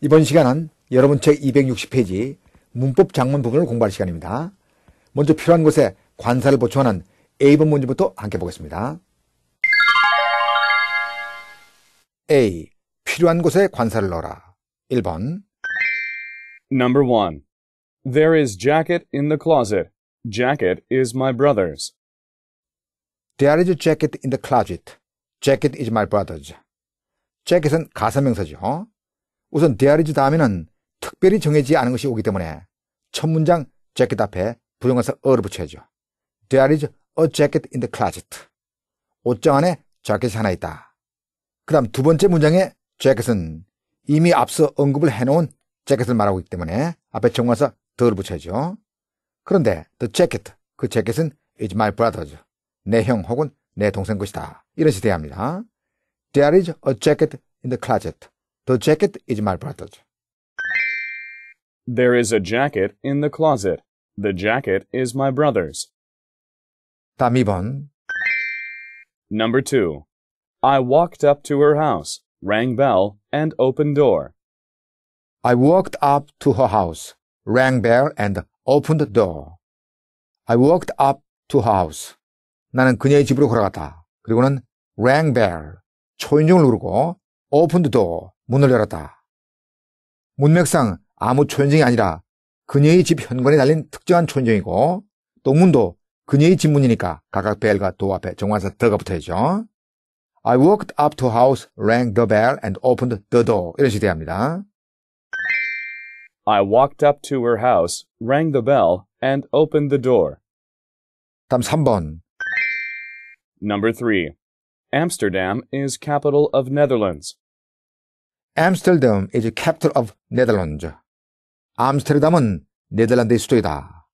이번 시간은 여러분 책 260페이지 문법 장문 부분을 공부할 시간입니다. 먼저 필요한 곳에 관사를 보충하는 A번 문제부터 함께 보겠습니다. A. 필요한 곳에 관사를 넣어라. 1번 Number 1. There is jacket in the closet. Jacket is my brother's. There is a jacket in the closet. Jacket is my brother's. jacket은 가사명사죠. 우선 데아리즈 다음에는 특별히 정해지지 않은 것이 오기 때문에 첫 문장 재킷 앞에 부정해서 어를 붙여야죠. There is a jacket in the closet. 옷장 안에 자켓이 하나 있다. 그 다음 두 번째 문장의 재킷은 이미 앞서 언급을 해놓은 재킷을 말하고 있기 때문에 앞에 정관사 t 를 붙여야죠. 그런데 the jacket, 그 재킷은 is my brother's, 내 형 혹은 내 동생 것이다. 이런 식이 돼야 합니다. There is a jacket in the closet. The jacket is my brother's. There is a jacket in the closet. The jacket is my brother's. 다음 2번. Number 2. I walked up to her house, rang bell, and opened door. I walked up to her house, rang bell, and opened door. I walked up to her house. 나는 그녀의 집으로 걸어갔다. 그리고는 rang bell, 초인종을 누르고 opened door, 문을 열었다. 문맥상 아무 초연정이 아니라 그녀의 집 현관에 달린 특정한 초연정이고 또 문도 그녀의 집 문이니까 각각 벨과 도 앞에 정관사 더가 붙어야죠. I walked up to house, rang the bell, and opened the door. 이런 식으로 합니다. I walked up to her house, rang the bell, and opened the door. 다음 3번. Number 3. Amsterdam is capital of Netherlands. Amsterdam is the capital of Netherlands. 암스테르담은 네덜란드의 수도이다.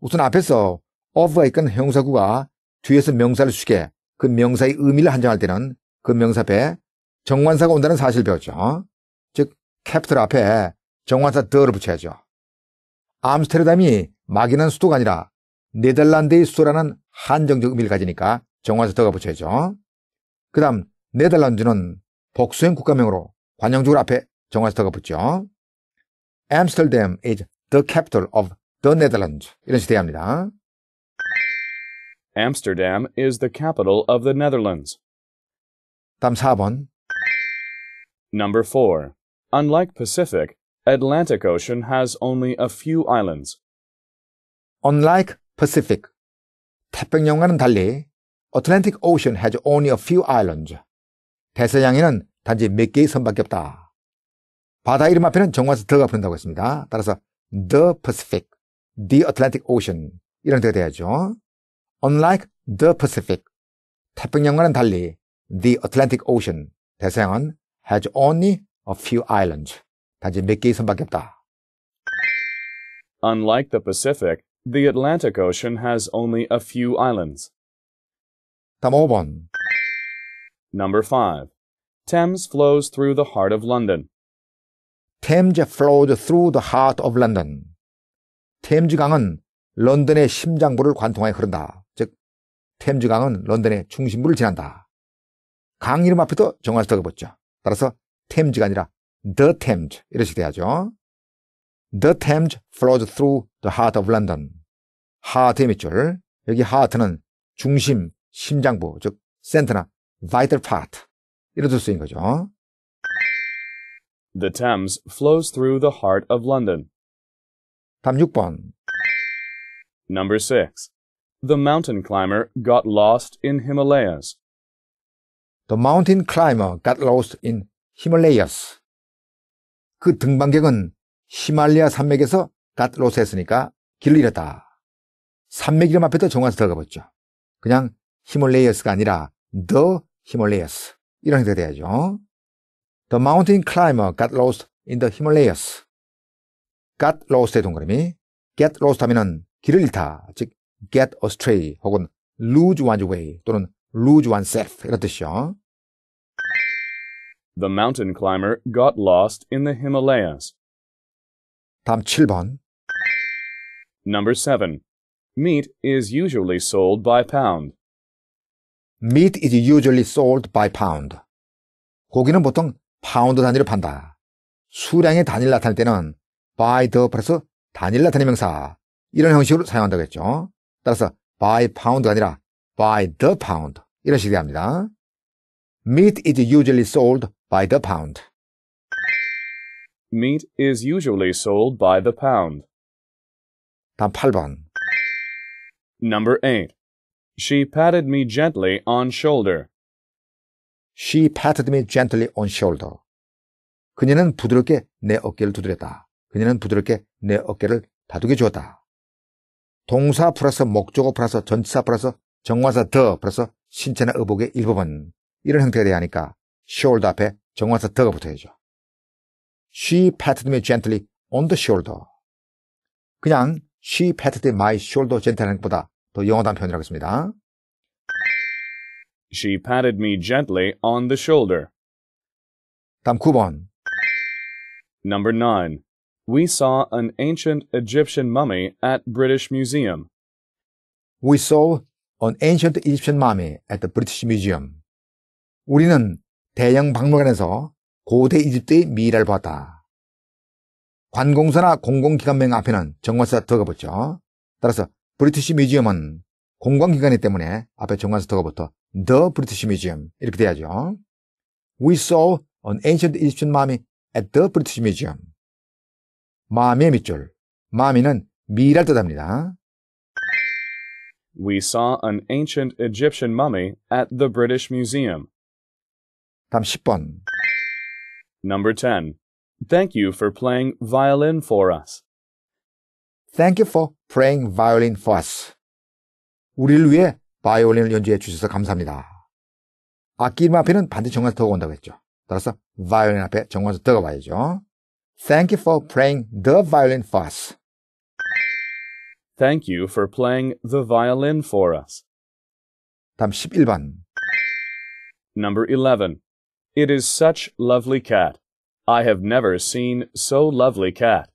우선 앞에서 of가 있건 형사구가 뒤에서 명사를 쓰게 그 명사의 의미를 한정할 때는 그 명사 앞에 정관사가 온다는 사실을 배웠죠. 즉, capital 앞에 정관사 더를 붙여야죠. 암스테르담이 막연한 수도가 아니라 네덜란드의 수도라는 한정적 의미를 가지니까 정관사 더가 붙여야죠. 그 다음, 네덜란드는 복수형 국가명으로 관영주굴 앞에 정화스터가 붙죠. Amsterdam is the capital of the Netherlands. 이런 식으로 합니다. Amsterdam is the capital of the Netherlands. 다음 4번. Number 4. Unlike Pacific, Atlantic Ocean has only a few islands. Unlike Pacific, 태평양과는 달리 Atlantic Ocean has only a few islands. 대서양에는 단지 몇 개의 선밖에 없다. 바다 이름 앞에는 정관사 더가 붙는다고 했습니다. 따라서 the Pacific, the Atlantic Ocean 이런 데가 돼야죠. Unlike the Pacific, 태평양과는 달리 the Atlantic Ocean, 대서양은 has only a few islands, 단지 몇 개의 선밖에 없다. Unlike the Pacific, the Atlantic Ocean has only a few islands. 다음 5번. Number 5. Thames flows through the heart of London. Thames flows through the heart of London. 템즈강은 런던의 심장부를 관통하여 흐른다. 즉, 템즈강은 런던의 중심부를 지난다. 강 이름 앞에도 정화수다가 붙죠. 따라서 템즈가 아니라 The Thames 이런 식이 돼야죠. The Thames flows through the heart of London. 하트의 밑줄. 여기 하트는 중심, 심장부, 즉 센터나 vital part 이렇듯 쓰인 거죠. The Thames flows through the heart of London. 답 6번. Number 6. The mountain climber got lost in Himalayas. The mountain climber got lost in Himalayas. 그 등반객은 히말리아 산맥에서 got lost 했으니까 길을 잃었다. 산맥 이름 앞에다 정화서 들어가 봤죠. 그냥 히말레이어스가 아니라 the 히말레이어스. 이런 형태가 돼야죠. The mountain climber got lost in the Himalayas. got lost의 동그라미. get lost 하면은 길을 잃다. 즉, get astray 혹은 lose one's way 또는 lose oneself 이런 뜻이죠. The mountain climber got lost in the Himalayas. 다음 7번. Number 7. Meat is usually sold by pound. Meat is usually sold by pound. 고기는 보통 파운드 단위로 판다. 수량의 단위를 나타낼 때는 by the 플러스 단를 나타내 명사 이런 형식으로 사용한다고 했죠. 따라서 by pound가 아니라 by the pound 이런 식으로 합니다. Meat is usually sold by the pound. Meat is usually sold by the pound. 다음 8번. Number 8. She patted me gently on shoulder. She patted me gently on shoulder. 그녀는 부드럽게 내 어깨를 두드렸다. 그녀는 부드럽게 내 어깨를 다독여 주었다. 동사 플러스 목적어 플러스 전치사 플러스 정관사 더 플러스 신체나 의복의 일부분 이런 형태가 돼야 하니까 shoulder 앞에 정관사 더가 붙어야죠. She patted me gently on the shoulder. 그냥 she patted my shoulder gently 하는 것보다 또 영어 단편을 하겠습니다. She patted me gently on the shoulder. 다음 9번. Number 9. We saw an ancient Egyptian mummy at British Museum. We saw an ancient Egyptian mummy at the British Museum. 우리는 대형 박물관에서 고대 이집트의 미래를 보았다. 관공서나 공공기관명 앞에는 정관사 들어가 붙죠. 따라서 브리티시 뮤지엄은 공공기관이기 때문에 앞에 정관스토가 붙어 The British Museum 이렇게 돼야죠. We saw an ancient Egyptian mummy at the British Museum. 마미의 밑줄. 마미는 미랄 뜻합니다. We saw an ancient Egyptian mummy at the British Museum. 다음 10번. Number 10. Thank you for playing violin for us. Thank you for playing violin for us. 우리를 위해 바이올린을 연주해 주셔서 감사합니다. 악기 이름 앞에는 반드시 정관사터가 온다고 했죠. 따라서 바이올린 앞에 정관사터가 와야죠. Thank you for playing the violin for us. Thank you for playing the violin for us. 다음 11번. Number 11. It is such lovely cat. I have never seen so lovely cat.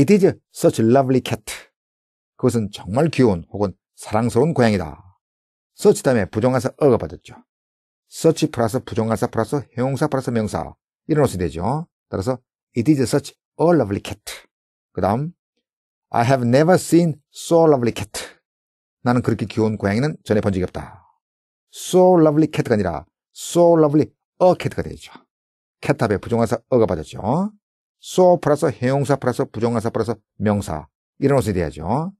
It is such lovely cat. 그것은 정말 귀여운 혹은 사랑스러운 고양이다. such 다음에 부정관사 어가 받았죠. such 플러스 부정관사 플러스 형용사 플러스 명사 이런 옷이 되죠. 따라서 It is such a lovely cat. 그 다음 I have never seen so lovely cat. 나는 그렇게 귀여운 고양이는 전에 본 적이 없다. so lovely cat가 아니라 so lovely a cat가 되죠. cat 앞에 부정관사 어가 받았죠. so 플러스 형용사 플러스 부정관사 플러스 명사 이런 것이 돼야죠.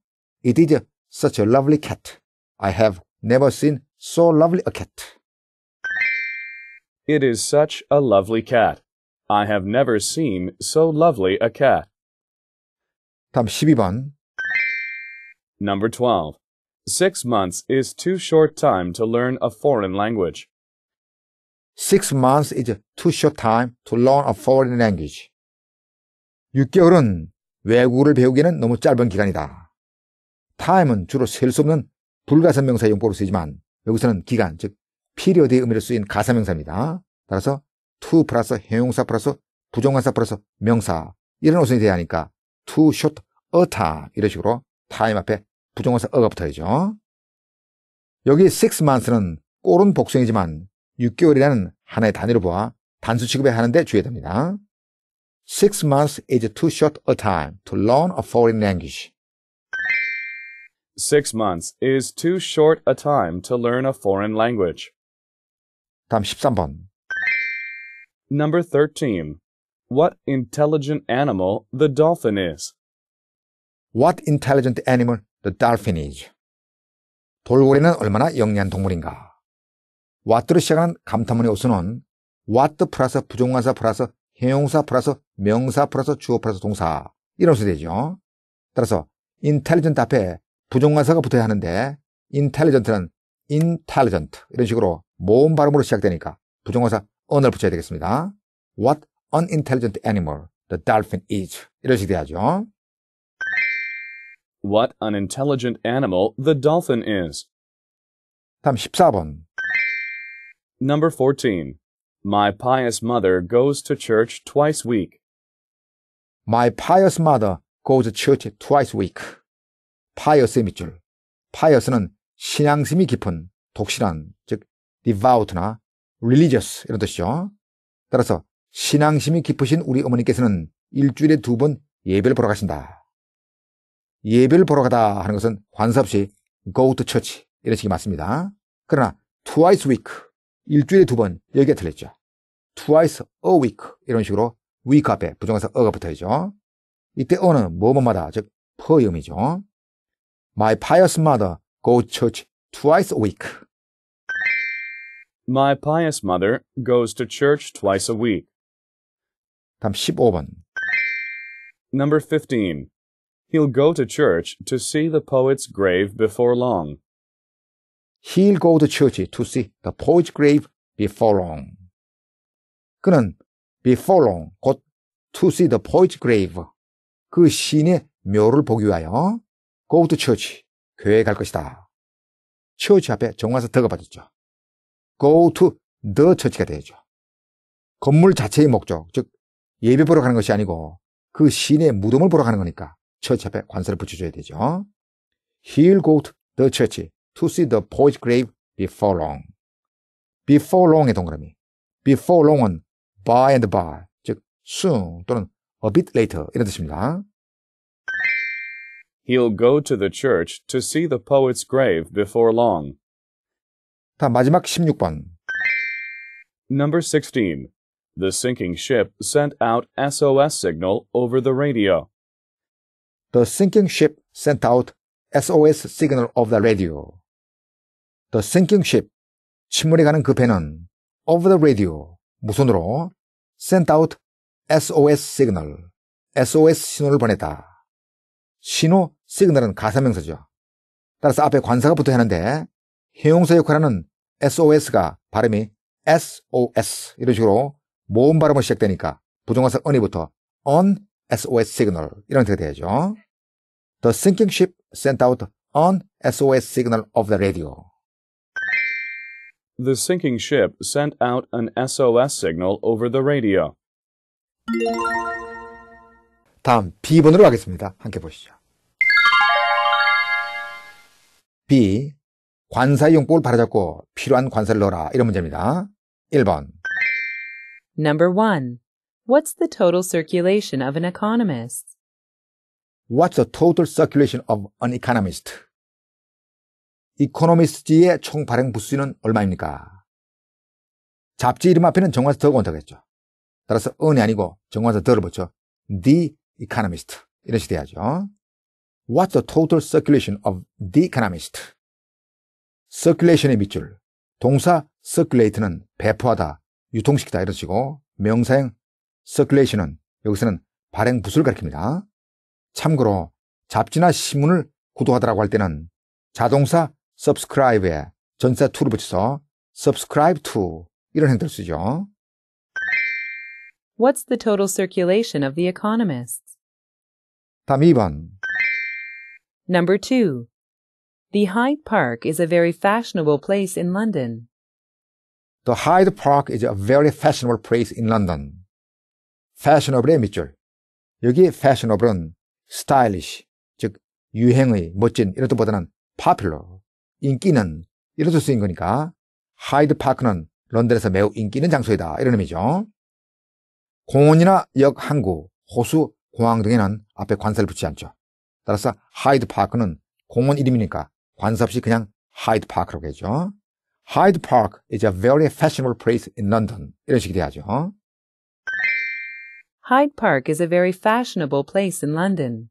It is such a lovely cat. I have never seen so lovely a cat. It is such a lovely cat. I have never seen so lovely a cat. 다음 12번. Number 12. Six months is too short time to learn a foreign language. Six months is too short time to learn a foreign language. 6개월은 외국어를 배우기에는 너무 짧은 기간이다. time은 주로 셀 수 없는 불가사명사 용법으로 쓰이지만 여기서는 기간, 즉 피리어드의 의미로 쓰인 가사명사입니다. 따라서 to 플러스 형용사 플러스 부정관사 플러스 명사 이런 어순이 돼야 하니까 too short a time 이런 식으로 time 앞에 부정관사 어가 붙어야죠. 여기 six months는 꼴은 복성이지만 6개월이라는 하나의 단위로 보아 단수 취급해 야 하는데 주의됩니다. Six months is too short a time to learn a foreign language. Six months is too short a time to learn a foreign language. 다음 13번. Number 13. What intelligent animal the dolphin is. What intelligent animal the dolphin is. 돌고래는 얼마나 영리한 동물인가. what로 시작하는 감탄문의 오수는 what 플러스 부정관사 플러스 형용사 플러스 명사 플러스 주어 플러스 동사 이런 수 되죠. 따라서 intelligent 앞에 부정관사가 붙어야 하는데 intelligent는 intelligent 이런 식으로 모음 발음으로 시작되니까 부정관사 언을 붙여야 되겠습니다. What an intelligent animal the dolphin is 이런 식이 돼야죠. What an intelligent animal the dolphin is. 다음 14번. Number 14. My pious mother goes to church twice week. My pious mother goes to church twice week. pious 밑줄. pious는 신앙심이 깊은, 독실한, 즉 devout나 religious 이런 뜻이죠. 따라서 신앙심이 깊으신 우리 어머니께서는 일주일에 두 번 예배를 보러 가신다. 예배를 보러 가다 하는 것은 관사 없이 go to church 이런 식이 맞습니다. 그러나 twice week 일주일에 두번 여기가 틀렸죠. twice a week 이런 식으로 week 앞에 부정사 어가 붙어야죠. 이때 어는 뭐뭐마다 즉 퍼음이죠. My pious mother go church twice a week. My pious mother goes to church twice a week. 다음 15번. Number 15. He'll go to church to see the poet's grave before long. He'll go to church to see the poet's grave before long. 그는 before long, 곧 to see the poet's grave, 그 시인의 묘를 보기 위하여 go to church, 교회에 갈 것이다. church 앞에 정관사 더가 받았죠. go to the church가 되죠. 건물 자체의 목적, 즉 예배 보러 가는 것이 아니고 그 시인의 무덤을 보러 가는 거니까 처치 앞에 관사를 붙여줘야 되죠. He'll go to the church. to see the poet's grave before long. before long의 동그라미. before long은 by and by, 즉 soon 또는 a bit later 이런 뜻입니다. He'll go to the church to see the poet's grave before long. 다 마지막 16번. Number 16. The sinking ship sent out SOS signal over the radio. The sinking ship sent out SOS signal over the radio. The sinking ship, 침몰해 가는 그 배는 over the radio, 무선으로 sent out SOS signal, SOS 신호를 보냈다. 신호, 시그널은 가사명사죠. 따라서 앞에 관사가 붙어야 하는데 형용사 역할하는 SOS가 발음이 SOS 이런 식으로 모음 발음으로 시작되니까 부정관사 언이부터 on SOS signal 이런 형태가 돼야죠. The sinking ship sent out on SOS signal of the radio. the sinking ship sent out an SOS signal over the radio. 다음 B번으로 가겠습니다. 함께 보시죠. B. 관사의 용법을 바로잡고 필요한 관사를 넣어라. 이런 문제입니다. 1번. Number 1. What's the total circulation of an economist? What's the total circulation of an economist? 이코노미스트의 총 발행 부수는 얼마입니까? 잡지 이름 앞에는 정관사 더가 온다고 했죠. 따라서 은이 아니고 정관사 더를 붙죠 The Economist 이런 식으로 해야죠. What's the total circulation of The Economist? circulation의 밑줄, 동사 circulate는 배포하다, 유통시키다 이런 식이고 명사형 circulation은 여기서는 발행 부수를 가리킵니다. 참고로 잡지나 신문을 구독하다라고 할 때는 자동사 subscribe에 전사 to를 붙여서 subscribe to 이런 형태를 쓰죠. What's the total circulation of the economists? 다음 2번. Number 2. The Hyde Park is a very fashionable place in London. The Hyde Park is a very fashionable place in London. fashionable의 밑줄. 여기 fashionable은 stylish, 즉 유행의, 멋진 이런 뜻보다는 popular, 인기는 이런수 쓰인 거니까 하이드 파크는 런던에서 매우 인기 있는 장소이다 이런 의미죠. 공원이나 역 항구, 호수, 공항 등에는 앞에 관사를 붙이지 않죠. 따라서 하이드 파크는 공원 이름이니까 관사 없이 그냥 하이드 파크라고 하죠. 하이드 파크 a r k is a very fashionable place in London. 이런 식이 돼야죠. Hyde Park is a very fashionable place in London.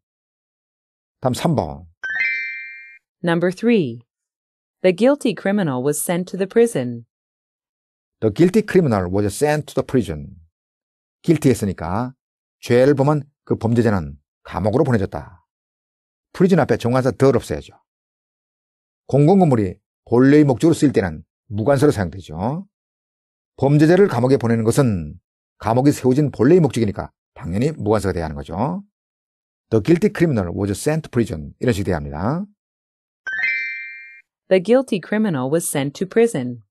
다음 3번. Number 3. The guilty criminal was sent to the prison. The guilty criminal was sent to the prison. guilty 했으니까 죄를 범한 그 범죄자는 감옥으로 보내졌다. 프리즌 앞에 정관사 덜 없애야죠. 공공건물이 본래의 목적으로 쓰일 때는 무관서로 사용되죠. 범죄자를 감옥에 보내는 것은 감옥이 세워진 본래의 목적이니까 당연히 무관서가 돼야 하는 거죠. The guilty criminal was sent to prison 이런 식이 돼야 합니다. The guilty criminal was sent to prison.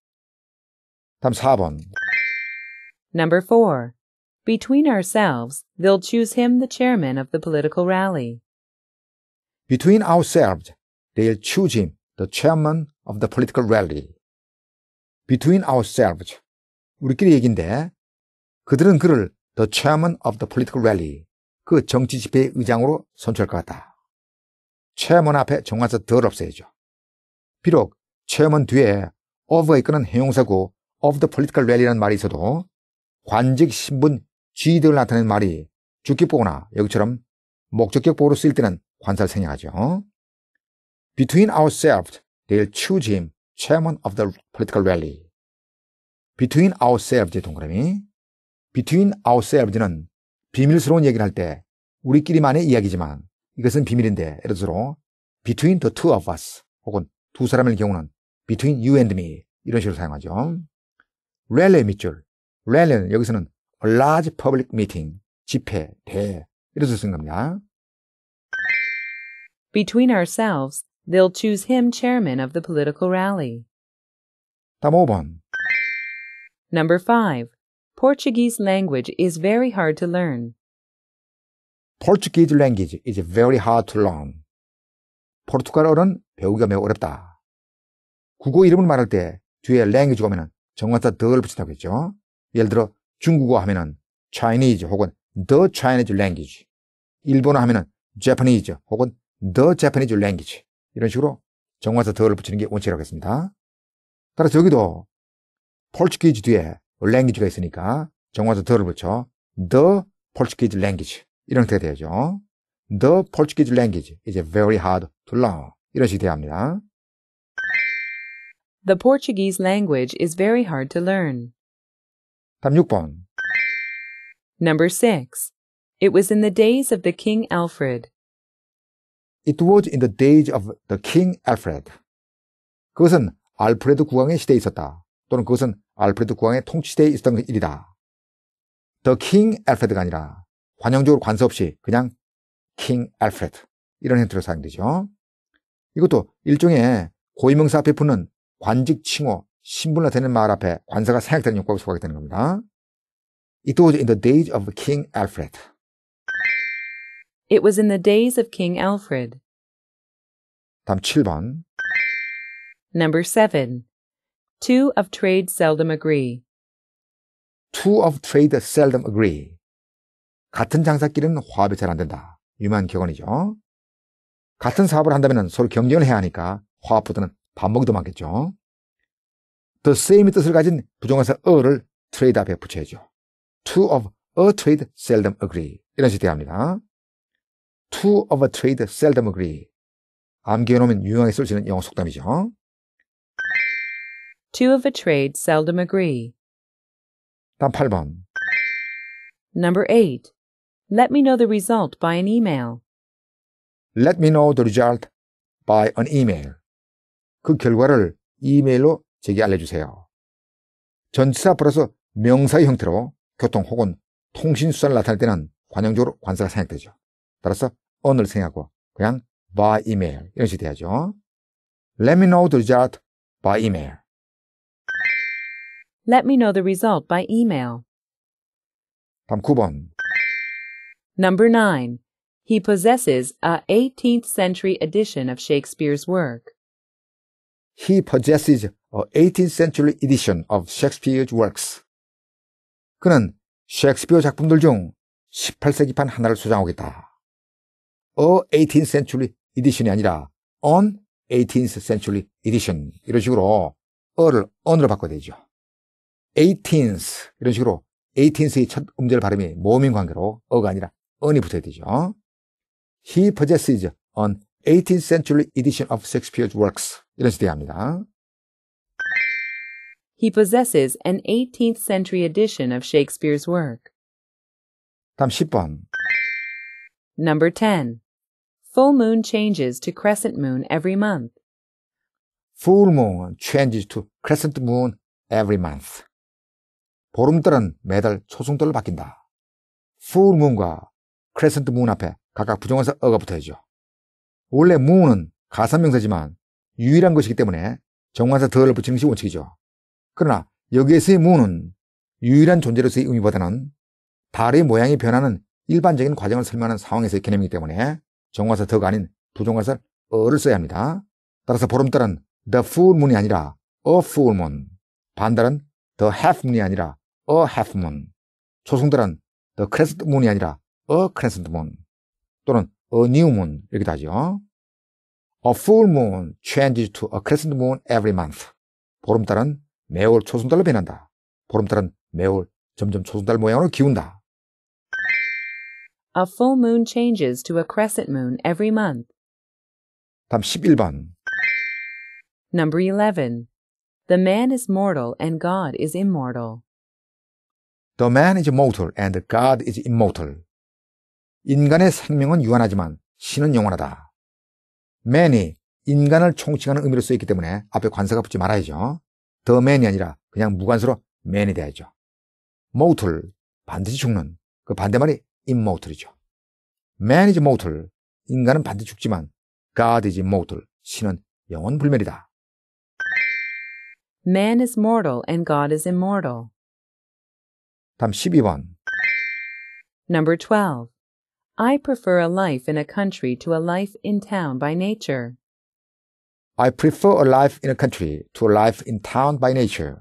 4번. Number 4. Between ourselves, they'll choose him the chairman of the political rally. Between ourselves, they'll choose him the chairman of the political rally. Between ourselves. 우리끼리 얘긴데 그들은 그를 the chairman of the political rally. 그 정치 집회의 의장으로 선출할 것 같다. chairman 앞에 정관서 덜 없애야죠. 비록 최음은 뒤에 of가 이끄는 형용사고 of the political rally라는 말이 있어도 관직 신분 지위들을 나타낸 말이 주격보거나 여기처럼 목적격보로 쓰일 때는 관사를 생략하죠. Between ourselves, they'll choose him chairman of the political rally. Between ourselves의 동그라미. Between ourselves는 비밀스러운 얘기를 할 때 우리끼리만의 이야기지만 이것은 비밀인데 예를 들어 between the two of us 혹은 두 사람의 경우는 between you and me 이런 식으로 사용하죠. rally 밑줄. rally는 여기서는 a large public meeting, 집회, 대회 이래서 쓴 겁니다. Between ourselves, they'll choose him chairman of the political rally. 다음 5번. Number 5. Portuguese language is very hard to learn. Portuguese language is very hard to learn. 포르투갈어는 배우기가 매우 어렵다. 국어 이름을 말할 때 뒤에 language가 오면은 정관사 the를 붙인다고 했죠. 예를 들어 중국어 하면은 Chinese 혹은 the Chinese language. 일본어 하면은 Japanese 혹은 the Japanese language. 이런 식으로 정관사 the를 붙이는 게 원칙이라고 했습니다. 따라서 여기도 Portuguese 뒤에 language가 있으니까 정관사 the를 붙여 the Portuguese language. 이런 형태가 되죠. The Portuguese language is very hard to learn. 이런 식이 돼야 합니다. The Portuguese language is very hard to learn. 36번. Number 6. It was in the days of the King Alfred. It was in the days of the King Alfred. 그것은 알프레드 국왕의 시대에 있었다. 또는 그것은 알프레드 국왕의 통치 시대에 있었던 일이다. The King Alfred가 아니라 관용적으로 관세 없이 그냥 King Alfred 이런 형태로 사용되죠. 이것도 일종의 고유명사 앞에 붙는 관직 칭호, 신분을 되는 말 앞에 관사가 생략되는 욕구가 소각이 되는 겁니다. It was in the days of King Alfred. It was in the days of King Alfred. 다음 7번. Number 7. Two of trade seldom agree. Two of trade seldom agree. 같은 장사끼리는 화합이 잘 안 된다. 유명한 격언이죠. 같은 사업을 한다면 서로 경쟁을 해야 하니까 화합보다는 반복이 더 많겠죠. The same의 뜻을 가진 부정관사 어를 트레이드 앞에 붙여야죠. Two of a trade seldom agree. 이런 식으로 대합니다. Two of a trade seldom agree. 암기해놓으면 유용하게 쓸 수 있는 영어 속담이죠. Two of a trade seldom agree. 다음 8번. Number 8. Let me know the result by an email. Let me know the result by an email. 그 결과를 이메일로 제게 알려주세요. 전치사 플러스 명사의 형태로 교통 혹은 통신수단을 나타낼 때는 관용적으로 관사가 생략되죠. 따라서 언을 생략하고 그냥 by email 이런 식이 돼야죠. Let me know the result by email. Let me know the result by email. 다음 9번. Number 9. He possesses a 18th century edition of Shakespeare's work. He possesses a 18th century edition of Shakespeare's works. 그는 셰익스피어 작품들 중 18세기판 하나를 소장하겠다. A 18th century edition이 아니라 on 18th century edition 이런 식으로 어를 on으로 바꿔야 되죠. 18th 이런 식으로 18th의 첫 음절 발음이 모음 관계로 어가 아니라 on이 붙어야 되죠. He possesses an 18th century edition of Shakespeare's works. 이런 시대합니다. He possesses an 18th century edition of Shakespeare's work. 다음 10번. Number 10. Full moon changes to crescent moon every month. Full moon changes to crescent moon every month. 보름달은 매달 초승달로 바뀐다. Full moon과 crescent moon 앞에 각각 부정해서 어가 붙어야죠. 원래 무는 가산명사지만 유일한 것이기 때문에 정관사 더를 붙이는 것이 원칙이죠. 그러나 여기에서의 무는 유일한 존재로서의 의미보다는 달의 모양이 변하는 일반적인 과정을 설명하는 상황에서의 개념이기 때문에 정관사 더가 아닌 부정관사 어를 써야 합니다. 따라서 보름달은 the full moon이 아니라 a full moon, 반달은 the half moon이 아니라 a half moon, 초승달은 the crescent moon이 아니라 a crescent moon, 또는 a new moon 이렇게 다죠. A full moon changes to a crescent moon every month. 보름달은 매월 초승달로 변한다. 보름달은 매월 점점 초승달 모양으로 기운다. A full moon changes to a crescent moon every month. 다음 11번. Number 11. The man is mortal and God is immortal. The man is mortal and God is immortal. 인간의 생명은 유한하지만 신은 영원하다. m a 이 인간을 총칭하는 의미로 쓰있기 때문에 앞에 관사가 붙지 말아야죠. 더 m a 이 아니라 그냥 무관수로 m a 이 돼야죠. 모 o r 반드시 죽는. 그 반대말이 i 모 m o 이죠 man 모 s m 인간은 반드시 죽지만 가 o d is i 신은 영원불멸이다. Man is mortal and God is immortal. 다음 12번. Number 12. I prefer a life in a country to a life in town by nature. I prefer a life in a country to a life in town by nature.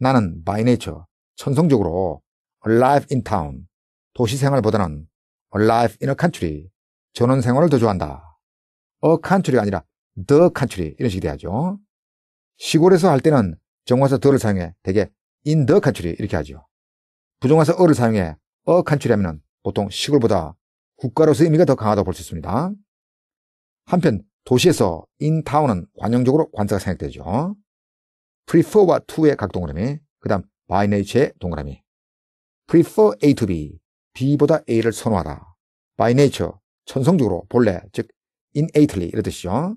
나는 by nature, 천성적으로 a life in town, 도시 생활보다는 a life in a country, 전원 생활을 더 좋아한다. a country가 아니라 the country 이런 식이 돼야죠. 시골에서 할 때는 정화사 the를 사용해 되게 in the country 이렇게 하죠. 부정화사 어를 사용해 a country 하면 보통 시골보다 국가로서의 의미가 더 강하다고 볼 수 있습니다. 한편 도시에서 인타운은 관용적으로 관사가 생각되죠. prefer와 to의 각 동그라미, 그 다음 b 이네이 t 의 동그라미. prefer A to B, B보다 A를 선호하다. b 이네이 t 천성적으로 본래, 즉 innately 이런 뜻이죠.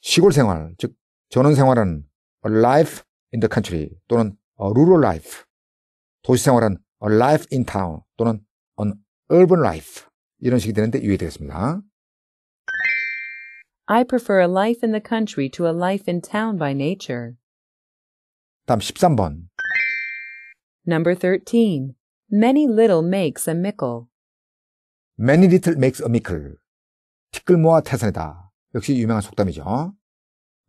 시골 생활, 즉 전원 생활은 a life in the country 또는 a rural life. 도시 생활은 a life in town 또는 urban life 이런 식이 되는데 유의되겠습니다. I prefer a life in the country to a life in town by nature. 다음 13번. Number 13. Many little makes a mickle. Many little makes a mickle. 티끌 모아 태산이다. 역시 유명한 속담이죠.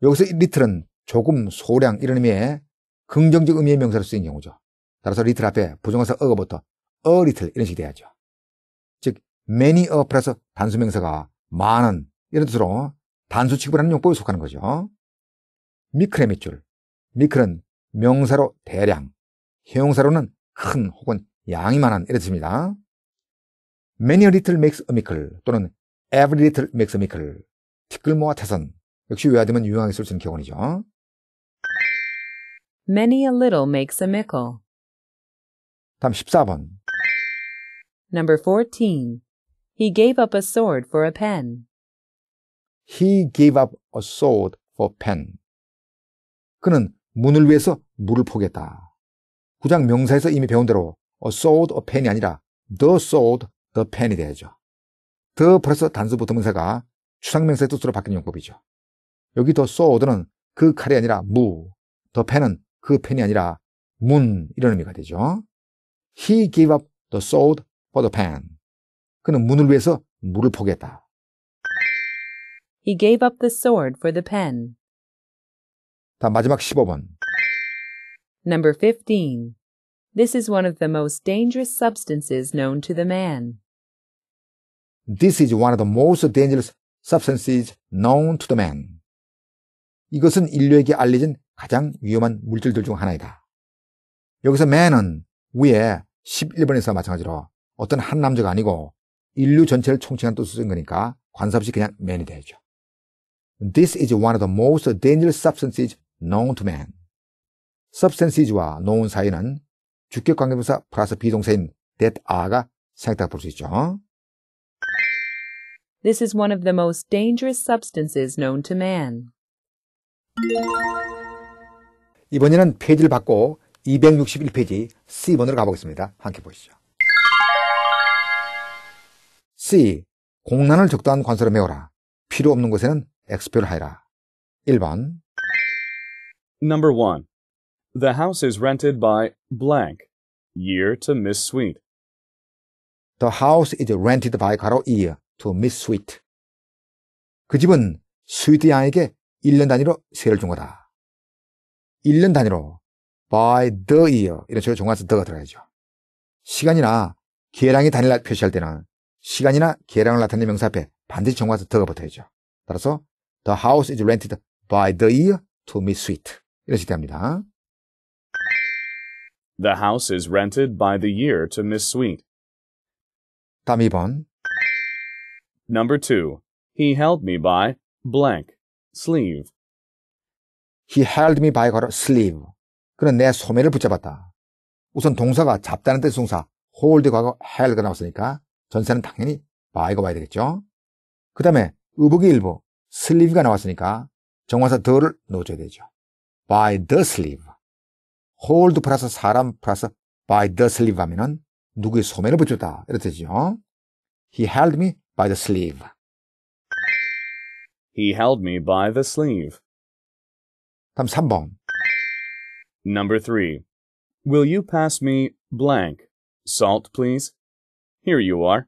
여기서 little은 조금, 소량 이런 의미의 긍정적 의미의 명사로 쓰인 경우죠. 따라서 little 앞에 부정어사 어가부터 a little 이런 식이 돼야죠. many a 플러스 단수명사가 많은 이런 뜻으로 단수 취급하는 용법에 속하는 거죠. 미크의 밑줄. 미크는 명사로 대량, 형용사로는 큰 혹은 양이 많은 이런 뜻입니다. Many little makes a mickle 또는 every little makes a mickle. 티끌모아 태선. 역시 외화되면 유용하게 쓸 수 있는 격언이죠. Many a little makes a mickle. 다음 14번. Number 14. He gave up a sword for a pen. He gave up a sword for pen. 그는 문을 위해서 물을 포겠다. 구장 명사에서 이미 배운 대로 a sword, a pen이 아니라 the sword, the pen이 되죠 the 플러스 단수부터 문사가 추상명사의 뜻으로 바뀐 용법이죠. 여기 the sword는 그 칼이 아니라 무, the pen은 그 펜이 아니라 문 이런 의미가 되죠. He gave up the sword for the pen. 그는 문을 위해서 물을 포겠다. He gave up the sword for the pen. 다 마지막 15번. Number 15. This is one of the most dangerous substances known to the man. This is one of the most dangerous substances known to the man. 이것은 인류에게 알려진 가장 위험한 물질들 중 하나이다. 여기서 man은 위에 11번에서 마찬가지로 어떤 한 남자가 아니고 인류 전체를 총칭한 뜻을 쓴 거니까 관사 없이 그냥 man이 되죠. This is one of the most dangerous substances known to man. substanties와 known 사이는 주격 관계부사 플러스 비동사인 that are가 생각해 볼수 있죠. This is one of the most dangerous substances known to man. 이번에는 페이지를 받고 261페이지 C번으로 가보겠습니다. 함께 보시죠. C. 공란을 적당한 관서로 메워라. 필요 없는 곳에는 X표를 하여라. 1번 Number 1. The house is rented by blank. Year to Miss Sweet. The house is rented by 가로 year to Miss Sweet. 그 집은 스위트 양에게 1년 단위로 세를 준 거다. 1년 단위로 by the year 이런 식으로 종합해서 the가 들어야죠. 시간이나 기회랑이 단위를 표시할 때는 시간이나 계량을 나타내는 명사 앞에 반드시 정관사 더가 붙어야죠. 따라서 The house is rented by the year to Miss Sweet. 이런 식이 합니다 The house is rented by the year to Miss Sweet. 다음 2번. Number 2. He held me by blank sleeve. He held me by 괄호 sleeve. 그는 내 소매를 붙잡았다. 우선 동사가 잡다는 뜻 동사 hold 과거 held 가 나왔으니까 전세는 당연히 바이가 와야 되겠죠. 그 다음에 의복이 일부 슬리브가 나왔으니까 정관사 더를 넣어줘야 되죠. by the sleeve. hold 플러스 사람 플러스 by the sleeve 하면은 누구의 소매를 붙였다. 이렇게 되죠. He held me by the sleeve. He held me by the sleeve. 다음 3번. Number 3. Will you pass me blank salt please? Here you are.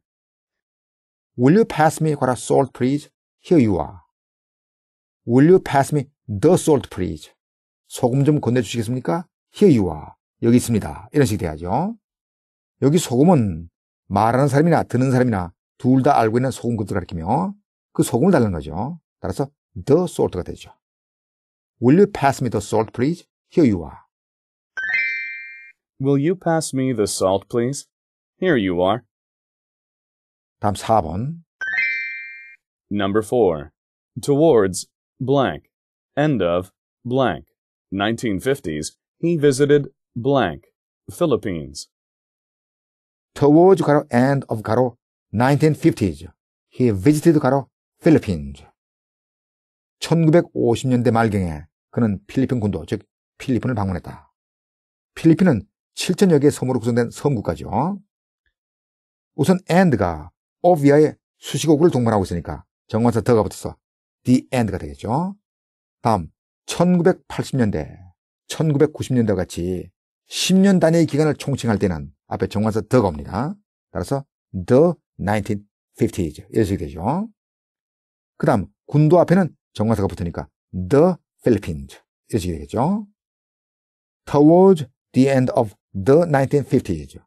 Will you pass me what salt, please? Here you are. Will you pass me the salt, please? 소금 좀 건네주시겠습니까? Here you are. 여기 있습니다. 이런 식이 돼야죠. 여기 소금은 말하는 사람이나 듣는 사람이나 둘 다 알고 있는 소금 그릇을 가리키며 그 소금을 달라는 거죠. 따라서 the salt가 되죠. Will you pass me the salt, please? Here you are. Will you pass me the salt, please? Here you are. 다음 4번. Number 4. Towards blank. End of blank. 1950s. He visited blank. Philippines. Towards 가로 end of 가로 1950s. He visited 가로 Philippines. 1950년대 말경에 그는 필리핀 군도 즉 필리핀을 방문했다. 필리핀은 7천여 개의 섬으로 구성된 섬국가죠. 우선 and가 오비아에 수식어 구를 동반하고 있으니까 정관사 더가 붙어서 the end가 되겠죠. 다음 1980년대, 1990년대 와 같이 10년 단위의 기간을 총칭할 때는 앞에 정관사 더가 옵니다. 따라서 the 1950s 이런 식이 되죠. 그 다음 군도 앞에는 정관사가 붙으니까 the Philippines 이런 식 되겠죠. Towards the end of the 1950s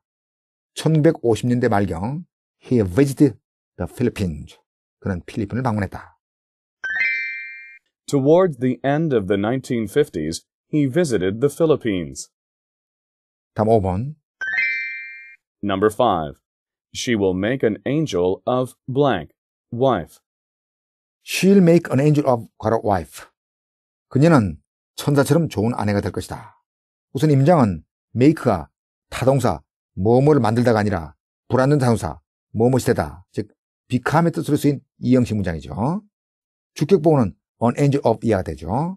1950년대 말경 He visited the Philippines. 그는 필리핀을 방문했다. Towards the end of the 1950s, he visited the Philippines. 다음 5번. Number 5. She will make an angel of blank, wife. She'll make an angel of 과로 wife. 그녀는 천사처럼 좋은 아내가 될 것이다. 우선 임장은 make가 타동사 뭐뭐를 만들다가 아니라 불완전 타동사 뭐뭐시 되다. 즉, 비캄의 뜻으로 쓰인 이형식 문장이죠. 주격보호는 an angel of 이하 되죠.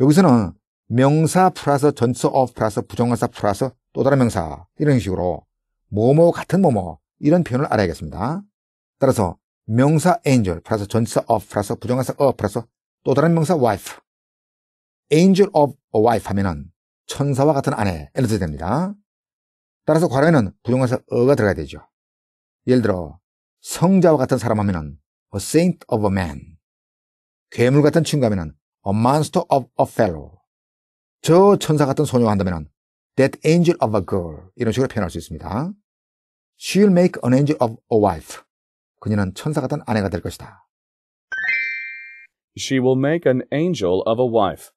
여기서는 명사 플러스 전치사 of 플러스 부정관사 플러스 또 다른 명사 이런 식으로 뭐뭐 같은 뭐뭐 이런 표현을 알아야겠습니다. 따라서 명사 angel 플러스 전치사 of 플러스 부정관사 of 플러스 또 다른 명사 wife angel of a wife 하면은 천사와 같은 아내 에너지 됩니다. 따라서 괄호에는 부정관사 어가 들어가야 되죠. 예를 들어 성자와 같은 사람 하면은 a saint of a man. 괴물 같은 친구 하면은 a monster of a fellow. 저 천사 같은 소녀 한다면은 that angel of a girl 이런 식으로 표현할 수 있습니다. She'll make an angel of a wife. 그녀는 천사 같은 아내가 될 것이다. She will make an angel of a wife.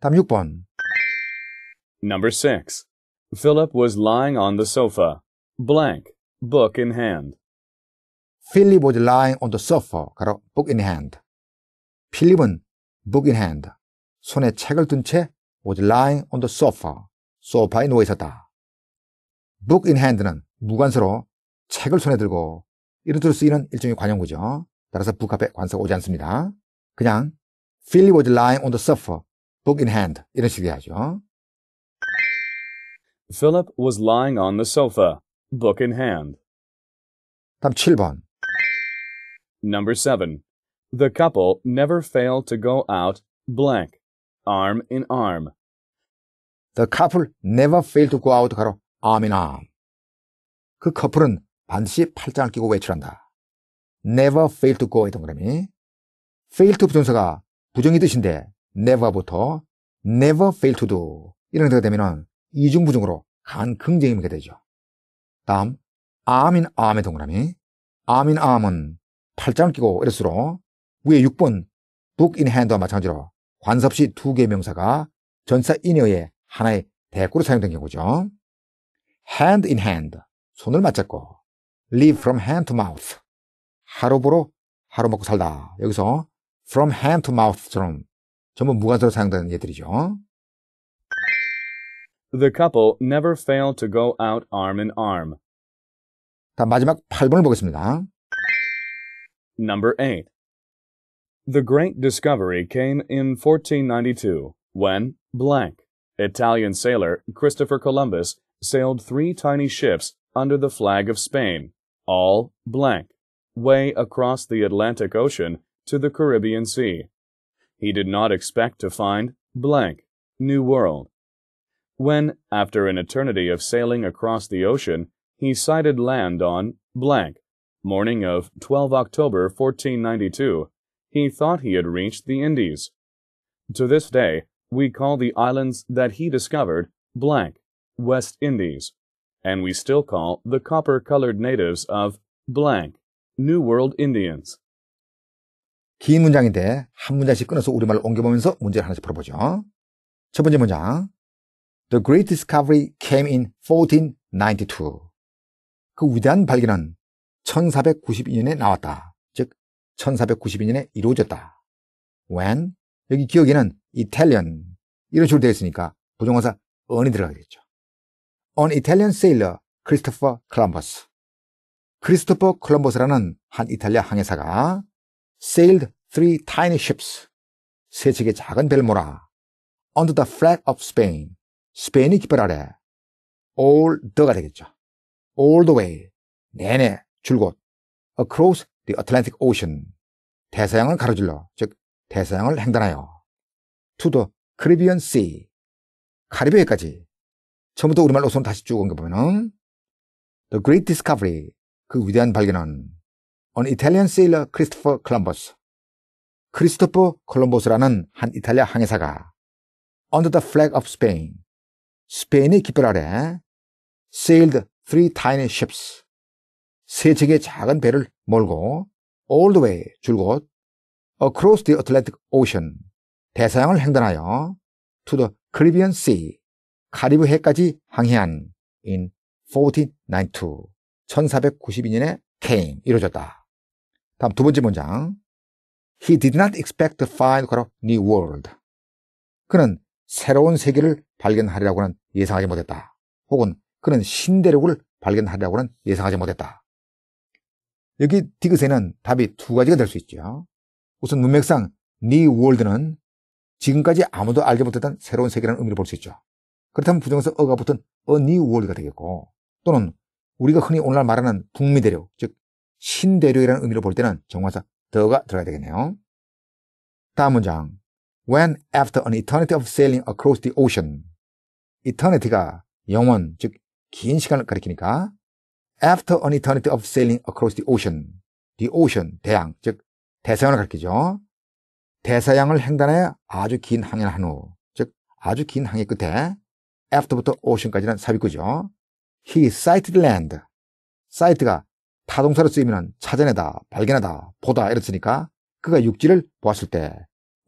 다음 6번. Number 6. Philip was lying on the sofa. blank. book in hand. Philip was lying on the sofa. 가로 book in hand. 필립은 book in hand. 손에 책을 든 채 was lying on the sofa. 소파에 누워 있었다. book in hand는 무관서로 책을 손에 들고 이런 뜻으로 쓰이는 일종의 관용구죠. 따라서 북 앞에 관사가 오지 않습니다. 그냥 Philip was lying on the sofa, book in hand 이런 식으로 하죠. Philip was lying on the sofa. book in hand. 다 7번. Number 7. The couple never fail to go out blank, arm in arm. The couple never fail to go out 가로 arm in arm. 그 커플은 반드시 팔짱을 끼고 외출한다. never fail to go 했동그라미 fail to 부정사가 부정이 뜻인데 never부터 never fail to do 이런 데가 되면 이중부정으로 간 긍정이 되 되죠. 다음 암인 암의 동그라미 암인 암은 팔짱을 끼고 이럴수록 위에 6번 h a n d 와 마찬가지로 관섭시 두 개의 명사가 전사 인어의 하나의 대꾸로 사용된 경우죠. hand in hand, 손을 맞잡고 live from hand to mouth, 하루보로 하루 먹고 살다. 여기서 from hand to mouth처럼 전부 무관서로 사용되는 예들이죠. The couple never fail to go out arm in arm. 다 마지막 8번을 보겠습니다. Number 8. The great discovery came in 1492 when blank Italian sailor Christopher Columbus sailed three tiny ships under the flag of Spain, all blank, way across the Atlantic Ocean to the Caribbean Sea. He did not expect to find blank, New World, when, after an eternity of sailing across the ocean, he sighted land on blank, morning of 12 October 1492, he thought he had reached the Indies. To this day, we call the islands that he discovered blank, West Indies, and we still call the copper-colored natives of blank, New World Indians. 긴 문장인데 한 문장씩 끊어서 우리말로 옮겨보면서 문제를 하나씩 풀어보죠. 첫 번째 문장. The Great Discovery came in 1492. 그 위대한 발견은 1492년에 나왔다. 즉, 1492년에 이루어졌다. When, 여기 기억에는 Italian, 이런 식으로 되어 있으니까 부정어사 on이 들어가겠죠. An Italian sailor, Christopher Columbus. 크리스토퍼 콜럼버스라는 한 이탈리아 항해사가 sailed three tiny ships, 세 척의 작은 배를 몰아 under the flag of Spain, 스페인이 기뻐하래. all the가 되겠죠. all the way. 내내 줄곧. across the Atlantic Ocean. 대서양을 가로질러. 즉, 대서양을 횡단하여. to the Caribbean Sea. 카리비해까지. 처음부터 우리말로 선 다시 쭉 옮겨보면은 The Great Discovery. 그 위대한 발견은 An Italian Sailor Christopher Columbus. 크리스토퍼 콜럼버스라는 한 이탈리아 항해사가 Under the Flag of Spain. 스페인의 깃발 아래 sailed three tiny ships. 세 척의 작은 배를 몰고 all the way 줄곧 across the Atlantic Ocean 대서양을 횡단하여 to the Caribbean Sea 카리브 해까지 항해한 in 1492 1492년에 came 이루어졌다. 다음 두 번째 문장 He did not expect to find a new world. 그는 새로운 세계를 발견하리라고는 예상하지 못했다. 혹은 그는 신대륙을 발견하리라고는 예상하지 못했다. 여기 디귿에는 답이 두 가지가 될 수 있죠. 우선 문맥상 니 월드는 지금까지 아무도 알지 못했던 새로운 세계라는 의미를 볼수 있죠. 그렇다면 부정에서 어가 붙은 어니 월드가 되겠고 또는 우리가 흔히 오늘날 말하는 북미 대륙, 즉 신대륙이라는 의미로 볼 때는 정화사 더가 들어가야 되겠네요. 다음 문장. when after an eternity of sailing across the ocean. eternity가 영원, 즉, 긴 시간을 가리키니까 after an eternity of sailing across the ocean. the ocean, 대양, 즉, 대서양을 가리키죠. 대서양을 횡단해 아주 긴 항해를 한 후, 즉, 아주 긴 항해 끝에 after부터 ocean까지는 삽입구죠. he sighted land. sight가 타동사로 쓰이면 찾아내다, 발견하다, 보다 이랬으니까 그가 육지를 보았을 때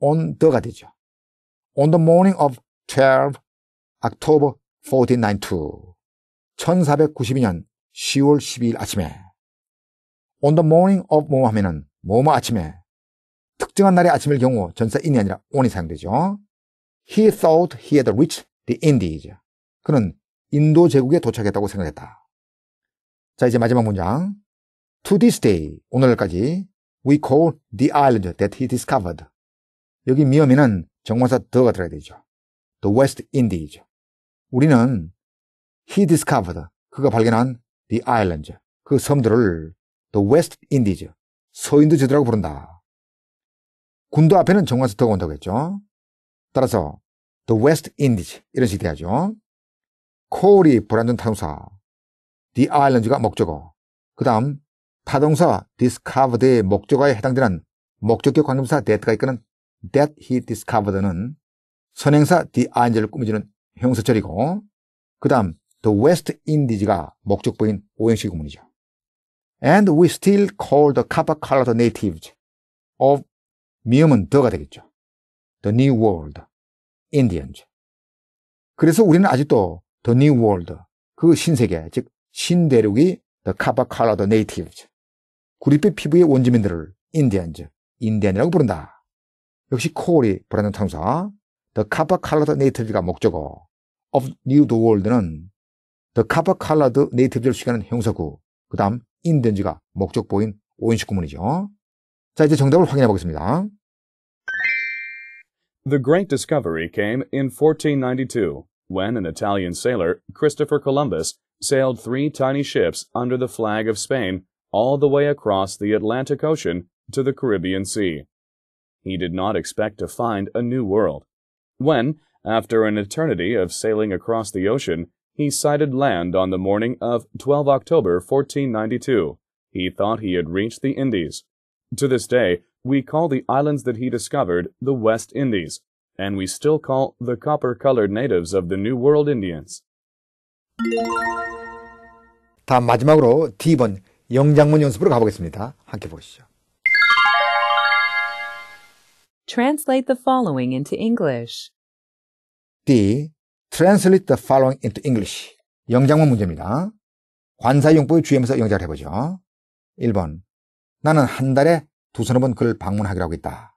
on the가 되죠. On the morning of 12 October 1492 1492년 10월 12일 아침에 On the morning of 뭐뭐 하면은 뭐뭐 아침에 특정한 날의 아침일 경우 전사 인이 아니라 on이 사용되죠. He thought he had reached the Indies. 그는 인도 제국에 도착했다고 생각했다. 자 이제 마지막 문장. To this day 오늘까지 we call the island that he discovered 여기 미어미는 정관사 더가 들어야 되죠. The West Indies죠. 우리는 he discovered, 그가 발견한 the island, 그 섬들을 the West Indies, 서인도 제도라고 부른다. 군도 앞에는 정관사 더가 온다고 했죠. 따라서 the West Indies 이런 식이 돼야죠. 콜이 불완전 타동사, the island가 목적어, 그 다음 타동사 discovered의 목적어에 해당되는 목적격 관계사 that가 이끄는 that he discovered는 선행사 the ing를 꾸며주는 형사절이고 그 다음 the West Indies가 목적부인 오행식 구문이죠. And we still call the copper-colored natives of 미음은 더가 되겠죠. The New World, Indians. 그래서 우리는 아직도 The New World, 그 신세계, 즉 신대륙이 The Copper-Colored Natives, 구릿빛 피부의 원주민들을 i n d 인디 n 즈 인디언이라고 부른다. 역시 The Copper Colored Native가 목적어, Of New the World는 The Copper Colored Native를 형사구, 그 다음 목적보인 구문이죠. 자, 이제 정답을 확인해 보겠습니다. The great discovery came in 1492 when an Italian sailor, Christopher Columbus, sailed three tiny ships under the flag of Spain all the way across the Atlantic Ocean to the Caribbean Sea. He did not expect to find a new world. When, after an eternity of sailing across the ocean, he sighted land on the morning of 12 October 1492, he thought he had reached the Indies. To this day, we call the islands that he discovered the West Indies, and we still call the copper-colored natives of the New World Indians. 다음 마지막으로 D번 영장문 연습으로 가보겠습니다. 함께 보시죠. Translate the following into English. D. Translate the following into English. 영장문 문제입니다. 관사용법을 주의하면서 영장을 해보죠. 1번. 나는 한 달에 두 서너 번 그를 방문하기로 하고 있다.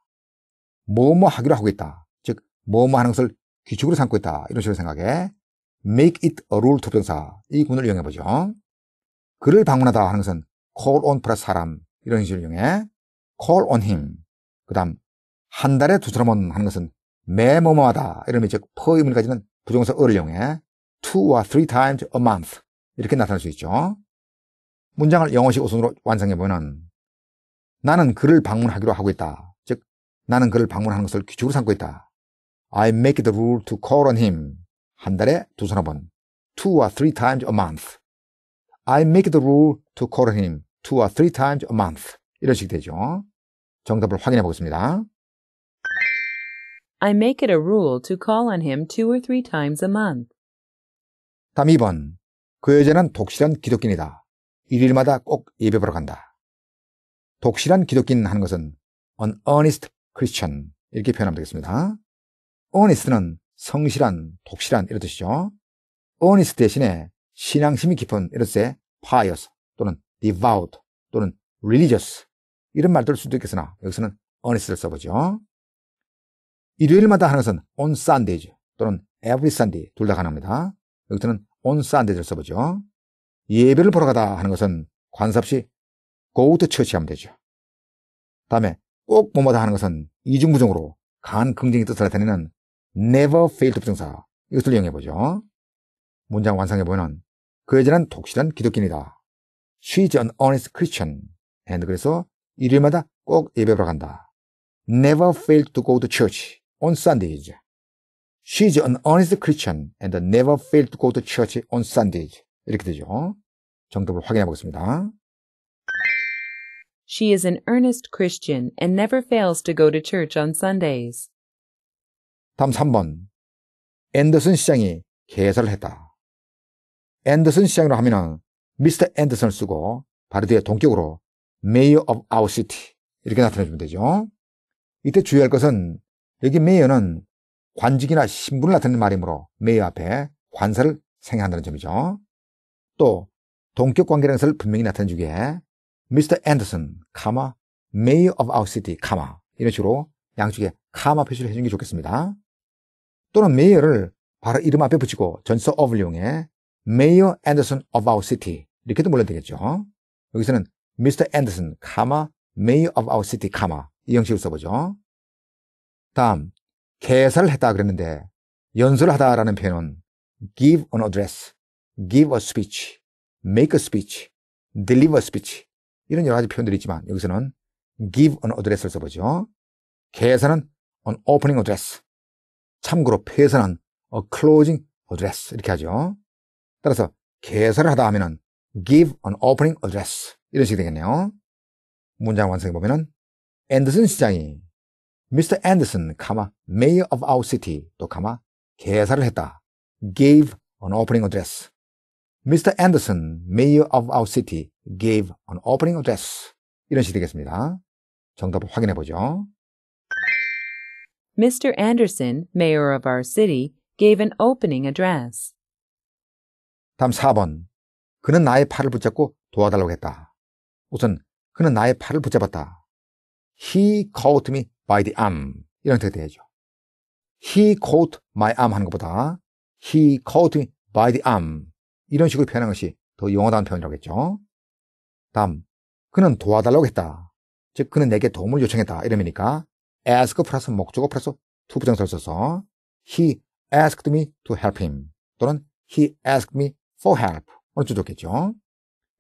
뭐뭐 하기로 하고 있다. 즉, 뭐뭐 하는 것을 규칙으로 삼고 있다. 이런 식으로 생각해. make it a rule 투병사. 이 구문을 이용해보죠. 그를 방문하다 하는 것은 call on plus 사람. 이런 식으로 이용해. call on him. 그 다음, 한 달에 두 사람은 하는 것은 매모모하다 이러면 즉 퍼의문까지는 부정사 어를 이용해 two or three times a month 이렇게 나타날 수 있죠. 문장을 영어식 우선으로 완성해보면 나는 그를 방문하기로 하고 있다. 즉 나는 그를 방문하는 것을 규칙으로 삼고 있다. I make the rule to call on him. 한 달에 두 사람 번. two or three times a month. I make the rule to call on him two or three times a month. 이런 식이 되죠. 정답을 확인해 보겠습니다. I make it a rule to call on him two or three times a month. 다음 2번. 그 여자는 독실한 기독교인이다. 일일마다 꼭 예배보러 간다. 독실한 기독교인 하는 것은 an honest Christian 이렇게 표현하면 되겠습니다. honest는 성실한, 독실한 이런 뜻이죠. honest 대신에 신앙심이 깊은 이런 뜻의 pious 또는 devout 또는 religious 이런 말들 수도 있겠으나 여기서는 honest를 써보죠. 일요일마다 하는 것은 on Sundays 또는 every Sunday 둘 다 가능합니다. 여기서는 on Sundays를 써보죠. 예배를 보러 가다 하는 것은 관섭시 go to church 하면 되죠. 다음에 꼭 뭐뭐다 하는 것은 이중부정으로 간 긍정의 뜻을 나타내는 never failed 부정사 이것을 이용해보죠. 문장 완성해보면 그 여자는 독실한 기독교인이다. She's an honest Christian. and 그래서 일요일마다 꼭 예배 보러 간다. Never f a i l to go to church. on Sundays. She is an honest Christian and never failed to go to church on Sundays. 이렇게 되죠. 정답을 확인해 보겠습니다. She is an earnest Christian and never fails to go to church on Sundays. 다음 3번. 앤더슨 시장이 개설을 했다. 앤더슨 시장이라 하면은 미스터 앤더슨을 쓰고 바로 뒤에 동격으로 Mayor of Our City 이렇게 나타내주면 되죠. 이때 주의할 것은 여기 매여는 관직이나 신분을 나타내는 말이므로 매여 앞에 관사를 생략한다는 점이죠. 또 동격 관계라는 것을 분명히 나타내주기에 Mr. Anderson, 마 Mayor of our city, 카마 이런 식으로 양쪽에 카마 표시를 해주는게 좋겠습니다. 또는 m a y 를 바로 이름 앞에 붙이고 전서 of를 이용해 Mayor Anderson of our city 이렇게도 물론 되겠죠. 여기서는 Mr. Anderson, 마 Mayor of our city, 마이 형식으로 써보죠. 다음, 개설을 했다 그랬는데, 연설하다라는 을 표현은 give an address, give a speech, make a speech, deliver a speech 이런 여러 가지 표현들이 있지만 여기서는 give an address를 써보죠. 개에서는 an opening address, 참고로 폐에서는 a closing address 이렇게 하죠. 따라서 개설을 하다 하면은 give an opening address 이런 식이 되겠네요. 문장 완성해 보면은 앤더슨 시장이 Mr. Anderson, 가마, mayor of our city, 또 가마, 개사를 했다. gave an opening address. Mr. Anderson, mayor of our city, gave an opening address. 이런 시 되겠습니다. 정답을 확인해 보죠. Mr. Anderson, mayor of our city, gave an opening address. 다음 4번. 그는 나의 팔을 붙잡고 도와달라고 했다. 우선 그는 나의 팔을 붙잡았다. He caught me by the arm 이런 형태가 되죠 He caught my arm 하는 것보다 he caught me by the arm 이런 식으로 표현한 것이 더 용어다운 표현이라고 겠죠 다음, 그는 도와달라고 했다. 즉, 그는 내게 도움을 요청했다. 이러니까 ask 플러스 목적어 플러스 to 부정사를 써서 he asked me to help him 또는 he asked me for help 어느 쪽 좋겠죠?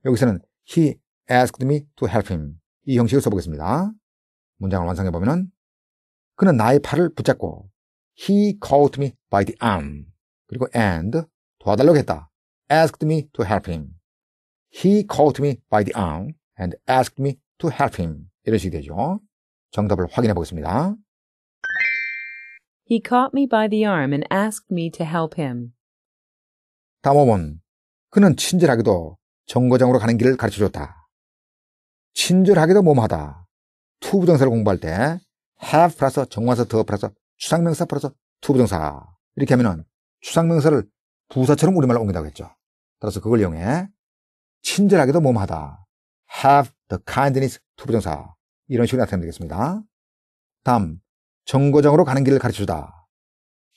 여기서는 he asked me to help him 이 형식을 써보겠습니다. 문장을 완성해보면 은 그는 나의 팔을 붙잡고 He caught me by the arm. 그리고 and 도와달라고 했다. asked me to help him. He caught me by the arm and asked me to help him. 이런 식이 되죠. 정답을 확인해 보겠습니다. He caught me by the arm and asked me to help him. 다음 5번. 그는 친절하게도 정거장으로 가는 길을 가르쳐 줬다. 친절하게도 몸하다. 투부정사를 공부할 때 have 플러스 정관사 더 플러스 추상명사 플러스 투부정사 이렇게 하면은 추상명사를 부사처럼 우리말로 옮긴다고 했죠. 따라서 그걸 이용해 친절하게도 몸하다 have the kindness 투부정사 이런 식으로 나타내면 되겠습니다. 다음 정거장으로 가는 길을 가르쳐주다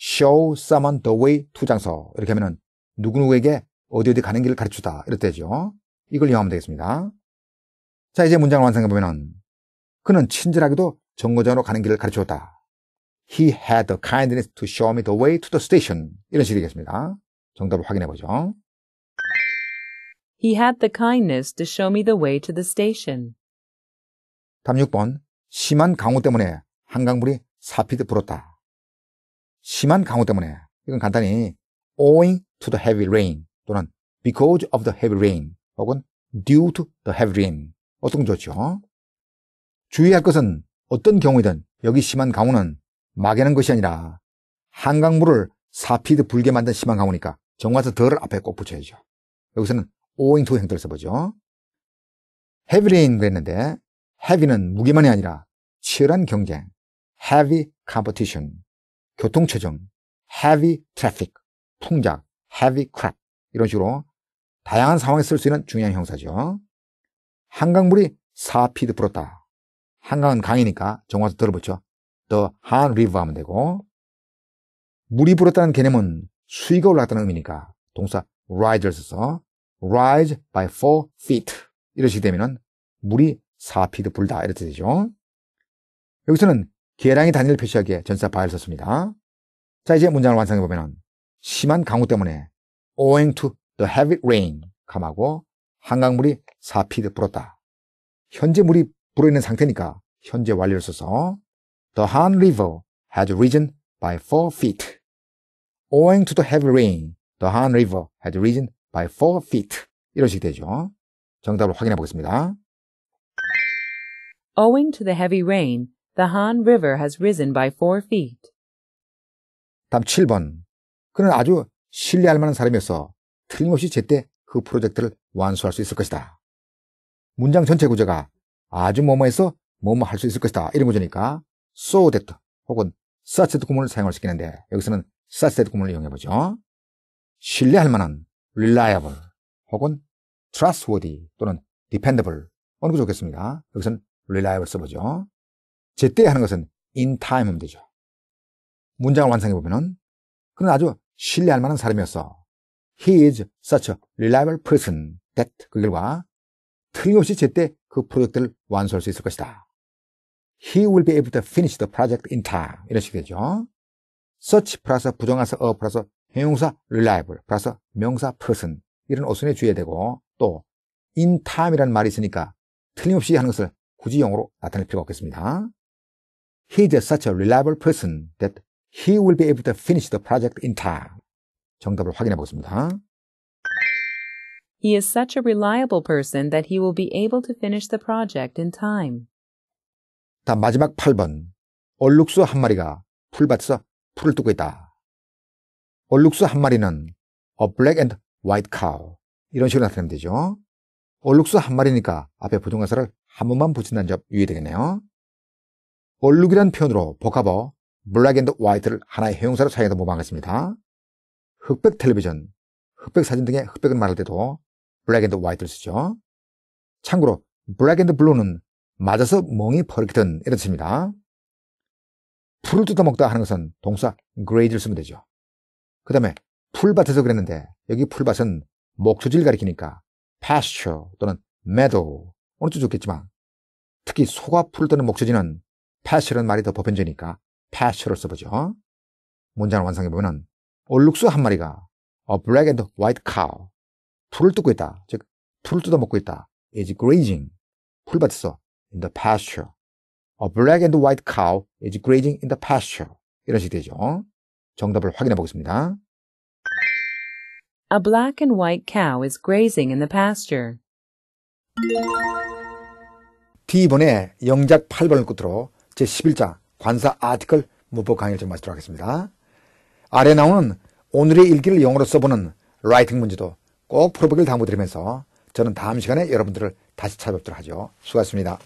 show someone the way 투장서 이렇게 하면은 누구누구에게 어디 어디 가는 길을 가르쳐주다 이렇게되죠 이걸 이용하면 되겠습니다. 자 이제 문장을 완성해보면은 그는 친절하게도 정거장으로 가는 길을 가르쳤다. 쳐 He had the kindness to show me the way to the station. 이런 식이 되겠습니다. 정답을 확인해 보죠. He had the kindness to show me the way to the station. 답 6번. 심한 강우 때문에 한강물이 사피듯 불었다. 심한 강우 때문에 이건 간단히 owing to the heavy rain 또는 because of the heavy rain 혹은 due to the heavy rain 어떤 게 좋죠? 주의할 것은 어떤 경우이든 여기 심한 강우는 막연한 것이 아니라 한강물을 사피드 불게 만든 심한 강우니까 정화서 덜을 앞에 꼭 붙여야죠. 여기서는 오잉투 형태를 써보죠. 헤비레인 y r 그랬는데 헤비는무기만이 아니라 치열한 경쟁, heavy competition, 교통체증, heavy traffic, 풍작, heavy crop 이런 식으로 다양한 상황에 쓸 수 있는 중요한 형사죠. 한강물이 사피드 불었다. 한강은 강이니까 정화도 들어보죠 The Han River 하면 되고 물이 불었다는 개념은 수위가 올랐다는 의미니까 동사 rise를 써서 rise by four feet 이런 식이 되면은 물이 4피트 불다 이렇게 되죠. 여기서는 계량이 단위를 표시하기에 전사 바를 썼습니다. 자 이제 문장을 완성해보면 심한 강우 때문에 owing to the heavy rain 감하고 한강물이 4피트 불었다. 현재 물이 불어있는 상태니까 현재 완료를 써서 The Han River has risen by 4 feet. Owing to the heavy rain, the Han River has risen by 4 feet. 이런 식이 되죠. 정답을 확인해 보겠습니다. Owing to the heavy rain, the Han River has risen by 4 feet. 다음 7번. 그는 아주 신뢰할 만한 사람이어서 틀림없이 제때 그 프로젝트를 완수할 수 있을 것이다. 문장 전체 구조가 아주 뭐뭐해서 뭐뭐 할 수 있을 것이다. 이런 구조니까 so that 혹은 such that 구문을 사용할 수 있겠는데 여기서는 such that 구문을 이용해보죠. 신뢰할 만한 reliable 혹은 trustworthy 또는 dependable 어느 게 좋겠습니다. 여기서는 reliable 써보죠. 제때 하는 것은 in time 하면 되죠. 문장을 완성해보면은 그는 아주 신뢰할 만한 사람이었어. He is such a reliable person that 그 결과 틀림없이 제때 그 프로젝트를 완수할 수 있을 것이다. He will be able to finish the project in time. 이런 식이 되죠. search plus 부정하사 어 플러스 형용사 reliable plus 명사 person 이런 어순에 주의해야 되고 또 in time이라는 말이 있으니까 틀림없이 하는 것을 굳이 영어로 나타낼 필요가 없겠습니다. He is such a reliable person that he will be able to finish the project in time. 정답을 확인해 보겠습니다. He is such a reliable person that he will be able to finish the project in time. 다 마지막 8번. 얼룩수 한 마리가 풀밭에서 풀을 뜯고 있다. 얼룩수 한 마리는 a black and white cow 이런 식으로 나타내면 되죠. 얼룩수 한 마리니까 앞에 부정관사를 한 번만 붙인다는 점 유의되겠네요. 얼룩이란 표현으로 복합어 black and white를 하나의 형용사로 사용해서 모방하습니다 흑백 텔레비전, 흑백 사진 등의 흑백은 말할 때도 블랙 앤드 화이트를 쓰죠. 참고로 블랙 앤드 블루는 맞아서 멍이 퍼르기든 이런 뜻입니다. 풀을 뜯어먹다 하는 것은 동사 grade를 쓰면 되죠. 그 다음에 풀밭에서 그랬는데 여기 풀밭은 목초지를 가리키니까 pasture 또는 meadow 어느 쪽 좋겠지만 특히 소가 풀을 뜨는 목초지는 pasture란 말이 더 보편적이니까 pasture를 써보죠. 문장을 완성해보면 은올룩스한 마리가 a black and white cow 풀을 뜯고 있다. 즉, 풀을 뜯어 먹고 있다. is grazing. 풀밭에서 in the pasture. A black and white cow is grazing in the pasture. 이런 식이 되죠. 정답을 확인해 보겠습니다. A black and white cow is grazing in the pasture. D번에 영작 8번을 끝으로 제11장 관사 아티클 문법 강의를 좀 마치도록 하겠습니다. 아래 나오는 오늘의 일기를 영어로 써보는 라이팅 문제도 꼭 풀어보길 당부드리면서 저는 다음 시간에 여러분들을 다시 찾아뵙도록 하죠. 수고하셨습니다.